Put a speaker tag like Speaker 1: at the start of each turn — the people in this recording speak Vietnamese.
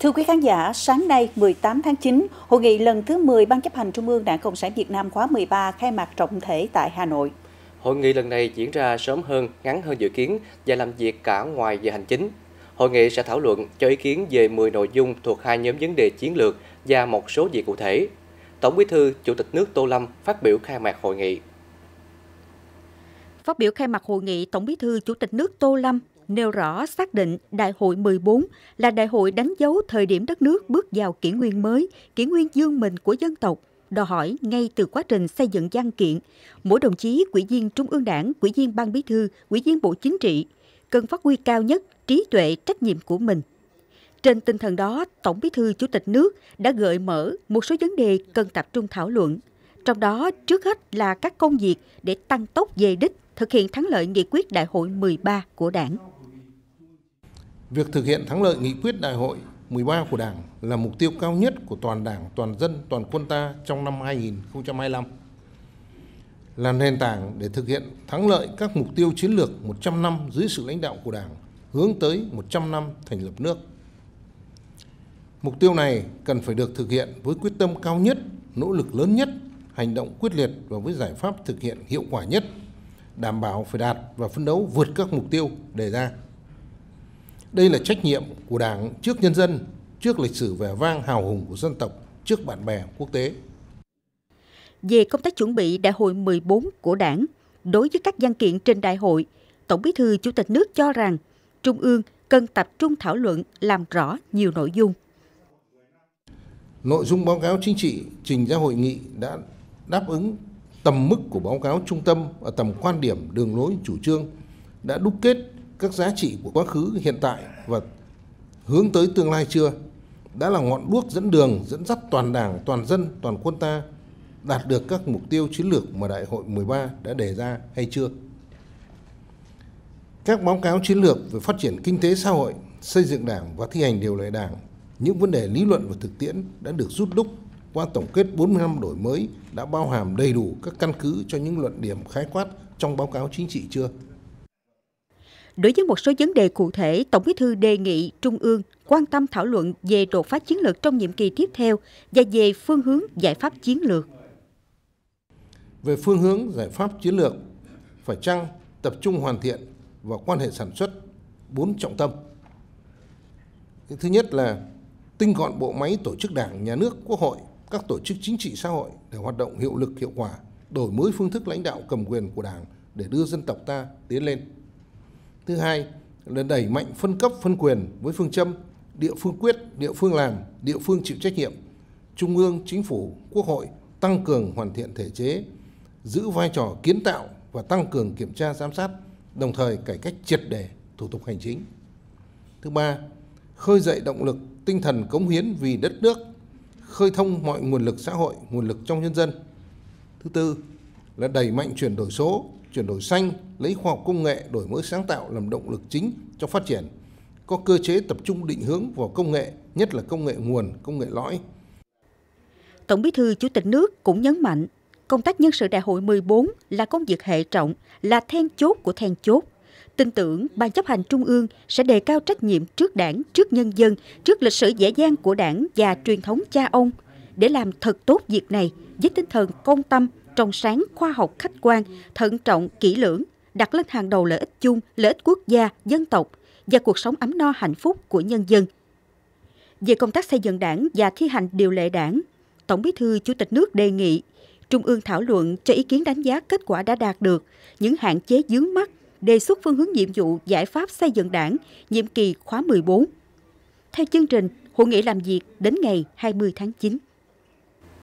Speaker 1: Thưa quý khán giả, sáng nay 18 tháng 9, hội nghị lần thứ 10 Ban chấp hành Trung ương Đảng Cộng sản Việt Nam khóa 13 khai mạc trọng thể tại Hà Nội.
Speaker 2: Hội nghị lần này diễn ra sớm hơn, ngắn hơn dự kiến và làm việc cả ngoài giờ hành chính. Hội nghị sẽ thảo luận cho ý kiến về 10 nội dung thuộc hai nhóm vấn đề chiến lược và một số việc cụ thể. Tổng Bí thư Chủ tịch nước Tô Lâm phát biểu khai mạc hội nghị.
Speaker 1: Phát biểu khai mạc hội nghị, Tổng Bí thư Chủ tịch nước Tô Lâm nêu rõ xác định Đại hội 14 là đại hội đánh dấu thời điểm đất nước bước vào kỷ nguyên mới, kỷ nguyên dương mình của dân tộc, đòi hỏi ngay từ quá trình xây dựng văn kiện, mỗi đồng chí quỹ viên Trung ương Đảng, quỹ viên Ban Bí thư, quỹ viên Bộ Chính trị cần phát huy cao nhất trí tuệ trách nhiệm của mình. Trên tinh thần đó, Tổng Bí thư Chủ tịch nước đã gợi mở một số vấn đề cần tập trung thảo luận. Trong đó, trước hết là các công việc để tăng tốc về đích thực hiện thắng lợi nghị quyết đại hội 13 của đảng.
Speaker 2: Việc thực hiện thắng lợi nghị quyết đại hội 13 của Đảng là mục tiêu cao nhất của toàn Đảng, toàn dân, toàn quân ta trong năm 2025. Là nền tảng để thực hiện thắng lợi các mục tiêu chiến lược 100 năm dưới sự lãnh đạo của Đảng, hướng tới 100 năm thành lập nước. Mục tiêu này cần phải được thực hiện với quyết tâm cao nhất, nỗ lực lớn nhất, hành động quyết liệt và với giải pháp thực hiện hiệu quả nhất, đảm bảo phải đạt và phấn đấu vượt các mục tiêu đề ra. Đây là trách nhiệm của Đảng trước nhân dân, trước lịch sử vẻ vang hào hùng của dân tộc, trước bạn bè quốc tế.
Speaker 1: Về công tác chuẩn bị đại hội 14 của Đảng, đối với các văn kiện trên đại hội, Tổng Bí thư Chủ tịch nước cho rằng Trung ương cần tập trung thảo luận làm rõ nhiều nội dung.
Speaker 2: Nội dung báo cáo chính trị trình ra hội nghị đã đáp ứng tầm mức của báo cáo trung tâm ở tầm quan điểm đường lối chủ trương đã đúc kết các giá trị của quá khứ, hiện tại và hướng tới tương lai chưa đã là ngọn đuốc dẫn đường, dẫn dắt toàn đảng, toàn dân, toàn quân ta đạt được các mục tiêu chiến lược mà Đại hội 13 đã đề ra hay chưa? Các báo cáo chiến lược về phát triển kinh tế xã hội, xây dựng đảng và thi hành điều lệ đảng, những vấn đề lý luận và thực tiễn đã được rút đúc qua tổng kết 40 năm đổi mới đã bao hàm đầy đủ các căn cứ cho những luận điểm khái quát trong báo cáo chính trị chưa?
Speaker 1: Đối với một số vấn đề cụ thể, Tổng bí thư đề nghị Trung ương quan tâm thảo luận về đột phá chiến lược trong nhiệm kỳ tiếp theo và về phương hướng giải pháp chiến lược.
Speaker 2: Về phương hướng giải pháp chiến lược, phải chăng tập trung hoàn thiện vào quan hệ sản xuất bốn trọng tâm. Thứ nhất là tinh gọn bộ máy tổ chức đảng, nhà nước, quốc hội, các tổ chức chính trị xã hội để hoạt động hiệu lực hiệu quả, đổi mới phương thức lãnh đạo cầm quyền của đảng để đưa dân tộc ta tiến lên Thứ hai là đẩy mạnh phân cấp phân quyền với phương châm địa phương quyết, địa phương làm, địa phương chịu trách nhiệm. Trung ương, chính phủ, quốc hội tăng cường hoàn thiện thể chế, giữ vai trò kiến tạo và tăng cường kiểm tra giám sát, đồng thời cải cách triệt đề thủ tục hành chính. Thứ ba, khơi dậy động lực tinh thần cống hiến vì đất nước, khơi thông mọi nguồn lực xã hội, nguồn lực trong nhân dân. Thứ tư, là đẩy mạnh chuyển đổi số, chuyển đổi xanh, lấy khoa học công nghệ, đổi mới sáng tạo làm động lực chính cho phát triển, có cơ chế tập trung định hướng vào công nghệ, nhất là công nghệ nguồn, công nghệ lõi.
Speaker 1: Tổng Bí thư Chủ tịch nước cũng nhấn mạnh, công tác nhân sự đại hội 14 là công việc hệ trọng, là then chốt của then chốt. Tin tưởng Ban chấp hành Trung ương sẽ đề cao trách nhiệm trước đảng, trước nhân dân, trước lịch sử dễ dàng của đảng và truyền thống cha ông để làm thật tốt việc này với tinh thần công tâm, trong sáng, khoa học, khách quan, thận trọng, kỹ lưỡng, đặt lên hàng đầu lợi ích chung, lợi ích quốc gia, dân tộc và cuộc sống ấm no hạnh phúc của nhân dân. Về công tác xây dựng đảng và thi hành điều lệ đảng, Tổng bí thư Chủ tịch nước đề nghị Trung ương thảo luận cho ý kiến đánh giá kết quả đã đạt được, những hạn chế dướng mắt, đề xuất phương hướng nhiệm vụ giải pháp xây dựng đảng, nhiệm kỳ khóa 14. Theo chương trình, hội nghị làm việc đến ngày 20 tháng 9.